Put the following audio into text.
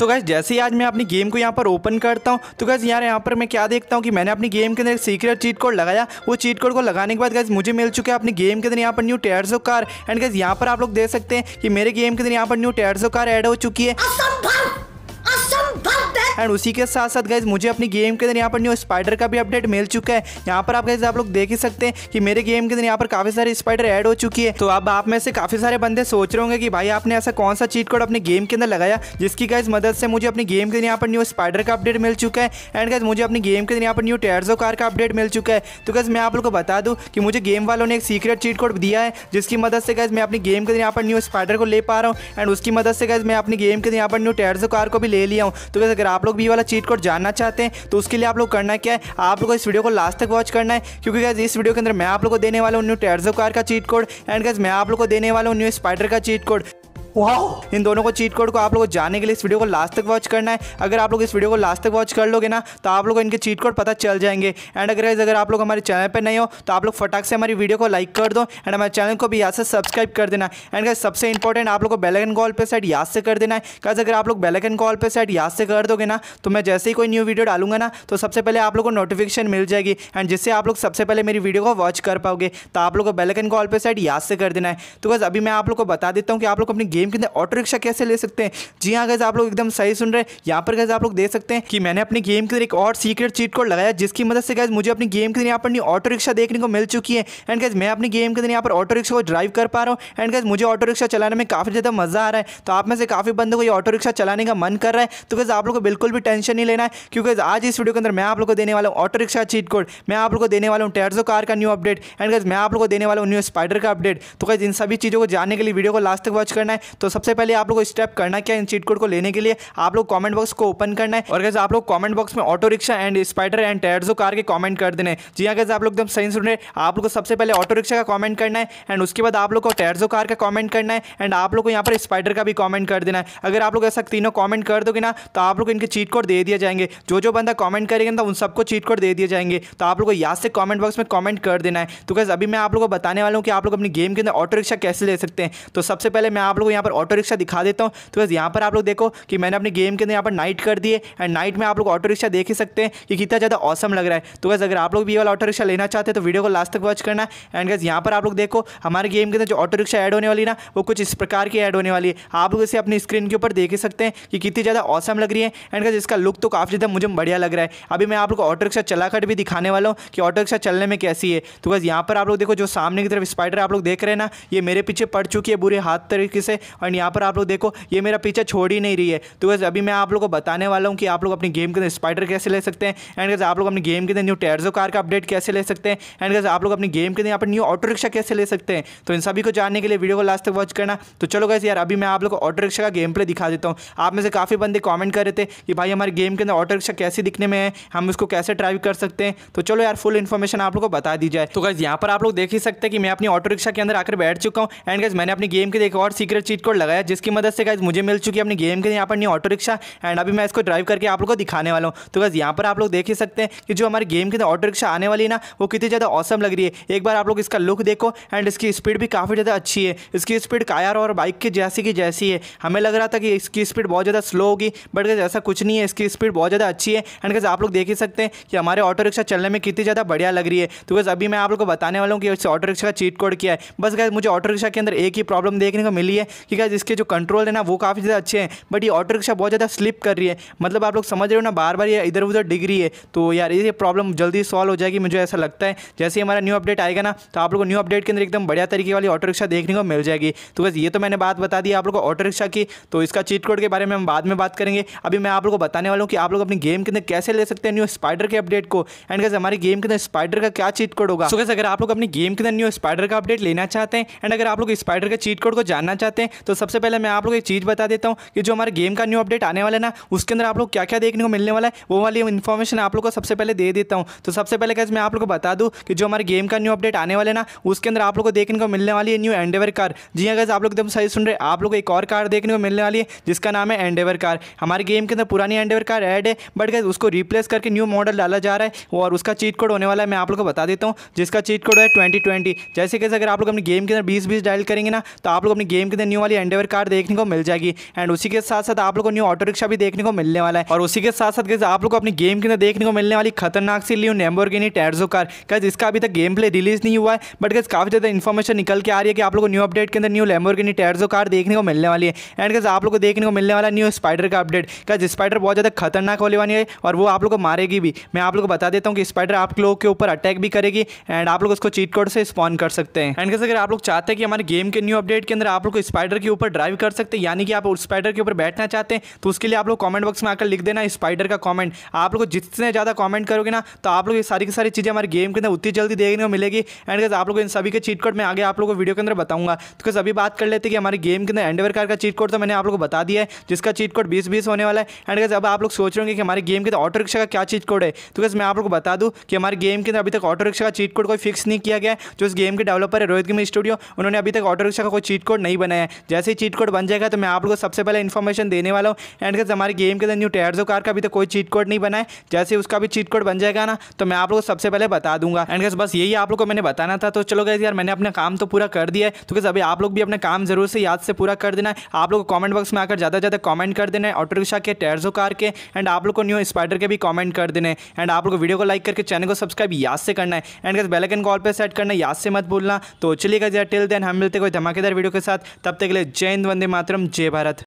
सो gas जैसे ही आज मैं अपनी गेम को यहाँ पर ओपन करता हूँ तो गैस यार यहाँ पर मैं क्या देखता हूँ कि मैंने अपनी गेम के अंदर एक सीक्रेट चीट कोड लगाया वो चीट कोड को लगाने के बाद गैस मुझे मिल चुका है अपनी गेम के अंदर यहाँ पर new tyres of car and gas यहाँ पर आप लोग देख सकते हैं कि मेरे गेम के अंदर यहाँ पर new tyres of car add हो चुकी है एंड उसी के साथ साथ गाइज मुझे अपनी गेम के अंदर यहाँ पर न्यू स्पाइडर का भी अपडेट मिल चुका है यहाँ पर आप गाइज आप लोग देख ही सकते हैं कि मेरे गेम के अंदर यहाँ पर काफी सारे स्पाइडर एड हो चुकी है तो अब आप में से काफी सारे बंदे सोच रहे होंगे कि भाई आपने ऐसा कौन सा चीट कोड अपने गेम के अंदर लगाया जिसकी गाइज मदद से मुझे अपनी गेम के अंदर यहाँ पर न्यू स्पाइडर का अपडेट मिल चुका है एंड गाइज मुझे अपनी गेम के अंदर यहाँ पर न्यू टेरजो कार का अपडेट मिल चुका है तो गाइज मैं आप लोग को बता दूँ कि मुझे गेम वालों ने एक सीक्रेट चीट कोड दिया है जिसकी मदद से गाइज मैं अपनी गेम के अंदर यहाँ पर न्यू स्पाइडर को ले पा रहा हूँ एंड उसकी मदद से गाइज मैं अपनी गेम के अंदर यहाँ पर न्यू टेरजो कार को भी ले लिया हूँ तो गाइज अगर आप आप लोग भी वाला चीट कोड जानना चाहते हैं तो उसके लिए आप लोग करना क्या है आप लोग इस वीडियो को लास्ट तक वॉच करना है क्योंकि गैस इस वीडियो के अंदर मैं आप लोग को देने वाला हूँ न्यू टेरजो कार का चीट कोड एंड गैस मैं आप लोग को देने वाला हूँ न्यू स्पाइडर का चीट कोड वाह इन दोनों को चीट कोड को आप लोगों को जानने के लिए इस वीडियो को लास्ट तक वॉच करना है अगर आप लोग इस वीडियो को लास्ट तक वॉच कर लोगे ना तो आप लोग को इनके चीट कोड पता चल जाएंगे एंड अगर अगर आप लोग हमारे चैनल पर नहीं हो तो आप लोग फटाक से हमारी वीडियो को लाइक कर दो एंड हमारे चैनल को भी याद से सब्सक्राइब कर देना एंड सबसे इंपॉर्टेंट आप लोग को बेलकन कॉल पर सेट याद से कर देना है कस अगर आप लोग बेलकन कॉल पर सेट याद से कर दोगे ना तो मैं जैसे ही कोई न्यू वीडियो डालूंगा ना तो सबसे पहले आप लोग को नोटिफिकेशन मिल जाएगी एंड जिससे आप लोग सबसे पहले मेरी वीडियो को वॉच कर पाओगे तो आप लोग को बेलकन कॉल पर सेट याद से कर देना है तो बस अभी मैं आप लोग को बता देता हूँ कि आप लोग अपनी गेम के अंदर ऑटो रिक्शा कैसे ले सकते हैं जी हाँ गैस आप लोग एकदम सही सुन रहे हैं यहाँ पर गैस आप लोग देख सकते हैं कि मैंने अपने गेम के अंदर एक और सीक्रेट चीट कोड लगाया जिसकी मदद से गैस मुझे अपनी गेम के अंदर यहाँ पर ऑटो रिक्शा देखने को मिल चुकी है एंड गैस मैं अपनी गेम के अंदर यहाँ पर ऑटो रिक्शा को ड्राइव कर पा रहा हूँ एंड गैस मुझे ऑटो रिक्शा चलाने में काफ़ी ज़्यादा मज़ा आ रहा है तो आप में से काफ़ी बंदों को ये ऑटो रिक्शा चलाने का मन कर रहा है तो गैस आप लोग को बिल्कुल भी टेंशन नहीं लेना है क्योंकि आज इस वीडियो के अंदर मैं आप लोग को देने वाला हूँ ऑटो रिक्शा चीट कोड मैं आप लोग को देने वाला हूँ टेरजो कार का न्यू अपडेट एंड गैस मैं आप लोग को देने वाला हूँ न्यू स्पाइडर का अपडेट तो गैस इन सभी चीज़ों को जानने के लिए वीडियो को लास्ट तक वॉच करना है तो सबसे पहले आप लोग को स्टेप करना क्या इन चीट कोड को लेने के लिए आप लोग कॉमेंट बॉक्स को ओपन करना है और कैसे आप लोग कॉमेंट बॉक्स में auto rickshaw and spider and Terzo car के कॉमेंट कर देना है जी हाँ कैसे आप लोग एकदम सही सुन रहे आप लोग को सबसे पहले ऑटो रिक्शा का कॉमेंट करना है एंड उसके बाद आप लोग को टेरजो कार का कॉमेंट करना है एंड आप लोग को यहाँ पर स्पाइडर का भी कॉमेंट कर देना है अगर आप लोग ऐसा तीनों कॉमेंट कर दोगे ना तो आप लोग इनके चीट कोड दे दिया जाएंगे जो जो बंदा कॉमेंट करेगा ना उन सबको चीट कोड दे दिए जाएंगे तो आप लोग को याद से कॉमेंट बॉक्स में कॉमेंट कर देना है तो कैसे अभी मैं आप लोग को बताने वाला हूँ कि आप लोग अपनी गेम के अंदर ऑटो रिक्शा कैसे ले सकते हैं तो सबसे पहले मैं आप लोग यहाँ पर ऑटो रिक्शा दिखा देता हूँ तो बस यहाँ पर आप लोग देखो कि मैंने अपने गेम के अंदर यहाँ पर नाइट कर दिए एंड नाइट में आप लोग ऑटो रिक्शा देख ही सकते हैं कि कितना ज़्यादा औसम लग रहा है तो बस अगर आप लोग भी ये वाला ऑटो रिक्शा लेना चाहते हैं तो वीडियो को लास्ट तक वॉच करना एंड बस यहाँ पर आप लोग देखो हमारे गेम के अंदर जो ऑटो रिक्शा ऐड होने वाली ना वो कुछ इस प्रकार की ऐड होने वाली है आप लोग इसे अपनी स्क्रीन के ऊपर देख ही सकते हैं कि कितनी ज़्यादा औसम लग रही है एंड बस इसका लुक तो काफ़ी ज़्यादा मुझे बढ़िया लग रहा है अभी मैं आप लोग ऑटो रिक्शा चलाकर भी दिखाने वाला हूँ कि ऑटो रिक्शा चलने में कैसी है तो बस यहाँ पर आप लोग देखो जो सामने की तरफ स्पाइडर आप लोग देख रहे हैं ना ये मेरे पीछे पड़ चुकी है बुरे हाथ तरीके से और यहाँ पर आप लोग देखो ये मेरा पीछे छोड़ ही नहीं रही है तो वैसे अभी मैं आप लोग को बताने वाला हूँ कि आप लोग अपनी गेम के अंदर स्पाइडर कैसे ले सकते हैं एंड कैसे आप लोग अपनी गेम के अंदर न्यू टेरजो कार का अपडेट कैसे ले सकते हैं एंड कैसे आप लोग अपनी गेम के अंदर यहाँ पर न्यू ऑटो रिक्शा कैसे ले सकते हैं तो इन सभी को जानने के लिए वीडियो को लास्ट तक वॉच करना तो चलो गैस यार अभी मैं आप लोग को ऑटो रिक्शा का गेम प्ले दिखा देता हूँ आप में से काफ़ी बंदे कॉमेंट कर रहे थे कि भाई हमारे गेम के अंदर ऑटो रिक्शा कैसे दिखने में है हम उसको कैसे ड्राइव कर सकते हैं तो चलो यार फुल इन्फॉर्मेशन आप लोग को बता दी जाए तो गैस यहाँ पर आप लोग देख ही सकते हैं कि मैं अपनी ऑटो रिक्शा के अंदर आकर बैठ चुका हूँ एंड गैस मैंने अपनी गेम के लिए एक और सीक्रेट चीज़ चीट कोड लगाया जिसकी मदद से गाइज मुझे मिल चुकी है अपनी गेम के यहाँ पर न्यू ऑटो रिक्शा एंड अभी मैं इसको ड्राइव करके आप लोग को दिखाने वाला हूँ तो गाइज यहाँ पर आप लोग देख ही सकते हैं कि जो हमारे गेम के अंदर ऑटो रिक्शा आने वाली है ना वो कितनी ज़्यादा औसम लग रही है एक बार आप लोग इसका लुक देखो एंड इसकी स्पीड भी काफ़ी ज़्यादा अच्छी है इसकी स्पीड कायर और बाइक की जैसी की जैसी है हमें लग रहा था कि इसकी स्पीड बहुत ज़्यादा स्लो होगी बट गैस ऐसा कुछ नहीं है इसकी स्पीड बहुत ज़्यादा अच्छी है एंड गैस आप लोग देख ही सकते हैं कि हमारे ऑटो रिक्शा चलने में कितनी ज़्यादा बढ़िया लग रही है तो गैस अभी मैं आप लोग को बताने वाला हूँ कि इस ऑटो रिक्शा का चीट कोड किया है बस गैस मुझे ऑटो रिक्शा के अंदर एक ही प्रॉब्लम देखने को मिली है कि गाइज इसके जो कंट्रोल है ना वो काफ़ी ज़्यादा अच्छे हैं बट ये ऑटो रिक्शा बहुत ज़्यादा स्लिप कर रही है मतलब आप लोग समझ रहे हो ना बार बार ये इधर उधर डिग रही है तो यार ये प्रॉब्लम जल्दी सॉल्व हो जाएगी मुझे ऐसा लगता है जैसे ही हमारा न्यू अपडेट आएगा ना तो आप लोग को न्यू अपडेट के अंदर एकदम बढ़िया तरीके वाली ऑटो रिक्शा देखने को मिल जाएगी तो बस ये तो मैंने बात बता दी आप लोग को ऑटो रिक्शा की तो इसका चीट कोड के बारे में हम बाद में बात करेंगे अभी मैं आप लोग को बताने वाला हूँ कि आप लोग अपनी गेम के अंदर कैसे ले सकते हैं न्यू स्पाइडर के अपडेट को एंड कैसे हमारी गेम के अंदर स्पाइडर का क्या चीट कोड होगा तो कैसे अगर आप लोग अपनी गेम के अंदर न्यू स्पाइडर का अपडेट लेना चाहते हैं एंड अगर आप लोग स्पाइडर के चीट कोड को जानना चाहते हैं तो सबसे पहले मैं आप लोग एक चीज़ बता देता हूँ कि जो हमारे गेम का न्यू अपडेट आने वाला है ना उसके अंदर आप लोग क्या क्या देखने को मिलने वाला है वो वाली इन्फॉर्मेशन आप लोग को सबसे पहले दे देता हूँ तो सबसे पहले कैसे मैं आप लोग को बता दूँ कि जो हमारे गेम का न्यू अपडेट आने वाले ना उसके अंदर आप लोग को देखने को मिलने वाली है न्यू एंडेवर कार जी हाँ कैसे आप लोग एकदम सही सुन रहे आप लोग को एक और कार देखने को मिलने वाली है जिसका नाम है एंडेवर कार हमारे गेम के अंदर पुरानी एंडेवर कार एड है बट कैसे उसको रिप्लेस करके न्यू मॉडल डाला जा रहा है और उसका चीट कोड होने वाला है मैं आप लोग को बता देता हूँ जिसका चीट कोड है ट्वेंटी जैसे कैसे अगर आप लोग अपने गेम के अंदर बीस बीस डायल करेंगे ना तो आप लोग अपने गेम के अंदर न्यू वाली एंडेवर कार देखने को मिल जाएगी एंड उसी के साथ साथ आप लोग को न्यू ऑटो रिक्शा भी देखने को मिलने वाला है और उसी के साथ साथ आप लोग को अपनी गेम के अंदर देखने को मिलने वाली खतरनाक सी लियो नेम्बोर्गिनी टैर्जो कार कैसे इसका अभी तक गेम प्ले रिलीज नहीं हुआ है बट कैसे काफ़ी ज़्यादा इन्फॉर्मेशन निकल के आ रही है कि आप लोग को न्यू अपडेट के अंदर न्यू लेम्बोर्गिनी टैर्जो कार देखने को मिलने वाली है एंड कैसे आप लोग को देखने को मिलने वाला न्यू स्पाइडर का अपडेट कैसे स्पाइडर बहुत ज़्यादा खतरनाक होने वाली है और वो आप लोग को मारेगी भी मैं आप लोग को बता देता हूँ कि स्पाइडर आप लोग के ऊपर अटैक भी करेगी एंड आप लोग उसको चीट कोड से स्पॉन कर सकते हैं एंड कैसे अगर आप लोग चाहते हैं कि हमारे गेम के न्यू अपडेट के अंदर आप लोग को स्पाइडर के ऊपर ड्राइव कर सकते हैं यानी कि आप स्पाइडर के ऊपर बैठना चाहते हैं तो उसके लिए आप लोग कॉमेंट बॉक्स में आकर लिख देना स्पाइडर का कॉमेंट आप लोग जितने ज़्यादा कॉमेंट करोगे ना तो आप लोग ये सारी की सारी चीज़ें हमारे गेम के अंदर उतनी जल्दी देखने को मिलेगी एंड आप लोग इन सभी के चीट कोड में आगे आप लोग को वीडियो के अंदर बताऊंगा तो कैसे अभी बात कर लेते हैं कि हमारे गेम के अंदर एंडवर कार का चीट कोड तो मैंने आप लोग को बता दिया है जिसका चीट कोड बीस बीस होने वाला है एंड कैसे अब आप लोग सोच रहे हैं कि हमारे गेम के अंदर ऑटो रिक्शा का क्या चीट कोड है तो कैसे मैं आप लोग को बता दूँ कि हमारे गेम के अंदर अभी तक ऑटो रिक्शा का चीट कोड कोई फिक्स नहीं किया गया जो इस गेम के डेवलपर है रोहित गेम स्टूडियो उन्होंने अभी तक ऑटो रिक्शा का कोई चीट कोड नहीं बनाया है जैसे ही चीट कोड बन जाएगा तो मैं आप लोगों को सबसे पहले इन्फॉर्मेशन देने वाला हूँ एंड कैसे हमारे गेम के अंदर न्यू टेरजो कार का भी तो कोई चीट कोड नहीं बनाए जैसे उसका भी चीट कोड बन जाएगा ना तो मैं आप लोग को सबसे पहले बता दूंगा एंड कैसे बस यही आप लोग को मैंने बताना था तो चलो गए यार मैंने अपना काम तो पूरा कर दिया है तो कैसे अभी आप लोग भी अपना काम जरूर से याद से पूरा कर देना है आप लोग कॉमेंट बॉक्स में आकर ज़्यादा ज़्यादा कॉमेंट कर देना है ऑटो रिक्शा के टेरजो कार के एंड आप लोग को न्यू स्पाइडर के भी कॉमेंट कर देने एंड आप लोग वीडियो को लाइक करके चैनल को सब्सक्राइब याद से करना है एंड कैसे बेलकन कॉल पर सेट करना याद से मत भूलना तो चलिएगा जरा टिल देन हम मिलते कोई धमाकेदार वीडियो के साथ तब तक के लिए जय हिंद वंदे मातरम जय भारत